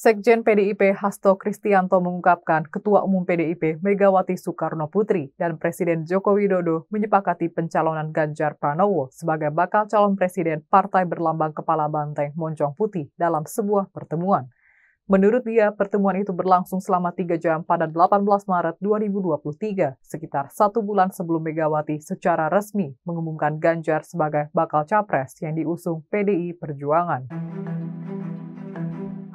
Sekjen PDIP Hasto Kristianto mengungkapkan Ketua Umum PDIP Megawati Soekarno Putri dan Presiden Joko Widodo menyepakati pencalonan Ganjar Pranowo sebagai bakal calon presiden Partai Berlambang Kepala Banteng Moncong Putih dalam sebuah pertemuan. Menurut dia, pertemuan itu berlangsung selama 3 jam pada 18 Maret 2023, sekitar satu bulan sebelum Megawati secara resmi mengumumkan Ganjar sebagai bakal capres yang diusung PDI Perjuangan.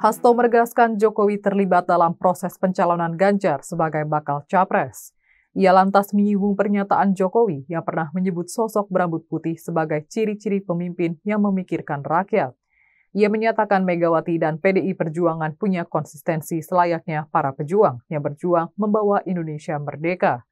Hasto meregaskan Jokowi terlibat dalam proses pencalonan Ganjar sebagai bakal capres. Ia lantas menyinggung pernyataan Jokowi yang pernah menyebut sosok berambut putih sebagai ciri-ciri pemimpin yang memikirkan rakyat. Ia menyatakan Megawati dan PDI Perjuangan punya konsistensi selayaknya para pejuang yang berjuang membawa Indonesia merdeka.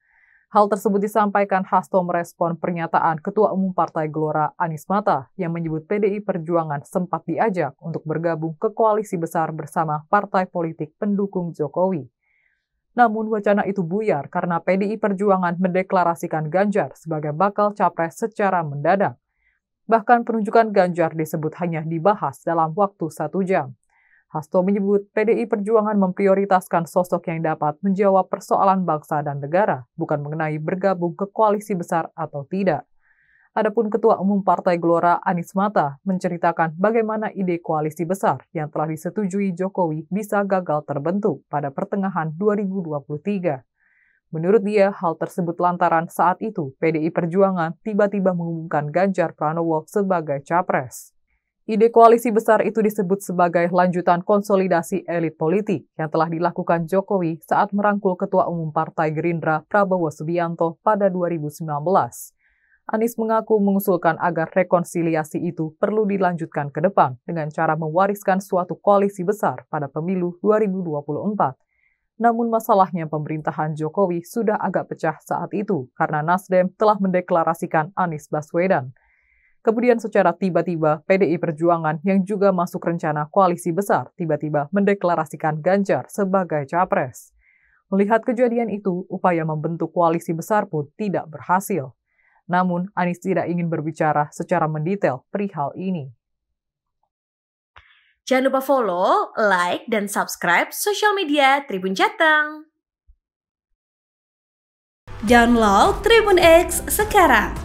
Hal tersebut disampaikan Hasto merespon pernyataan Ketua Umum Partai Gelora Anies Mata yang menyebut PDI Perjuangan sempat diajak untuk bergabung ke koalisi besar bersama partai politik pendukung Jokowi. Namun wacana itu buyar karena PDI Perjuangan mendeklarasikan Ganjar sebagai bakal capres secara mendadak. Bahkan penunjukan Ganjar disebut hanya dibahas dalam waktu satu jam. Hasto menyebut PDI Perjuangan memprioritaskan sosok yang dapat menjawab persoalan bangsa dan negara, bukan mengenai bergabung ke koalisi besar atau tidak. Adapun Ketua Umum Partai Gelora Anies Mata menceritakan bagaimana ide koalisi besar yang telah disetujui Jokowi bisa gagal terbentuk pada pertengahan 2023. Menurut dia, hal tersebut lantaran saat itu PDI Perjuangan tiba-tiba mengumumkan Ganjar Pranowo sebagai capres. Ide koalisi besar itu disebut sebagai lanjutan konsolidasi elit politik yang telah dilakukan Jokowi saat merangkul Ketua Umum Partai Gerindra Prabowo Subianto pada 2019. Anies mengaku mengusulkan agar rekonsiliasi itu perlu dilanjutkan ke depan dengan cara mewariskan suatu koalisi besar pada pemilu 2024. Namun masalahnya pemerintahan Jokowi sudah agak pecah saat itu karena Nasdem telah mendeklarasikan Anies Baswedan – Kemudian secara tiba-tiba PDI Perjuangan yang juga masuk rencana koalisi besar tiba-tiba mendeklarasikan Ganjar sebagai capres. Melihat kejadian itu, upaya membentuk koalisi besar pun tidak berhasil. Namun, Anies tidak ingin berbicara secara mendetail perihal ini. Jangan lupa follow, like, dan subscribe sosial media Tribun Jateng. Download Tribun X sekarang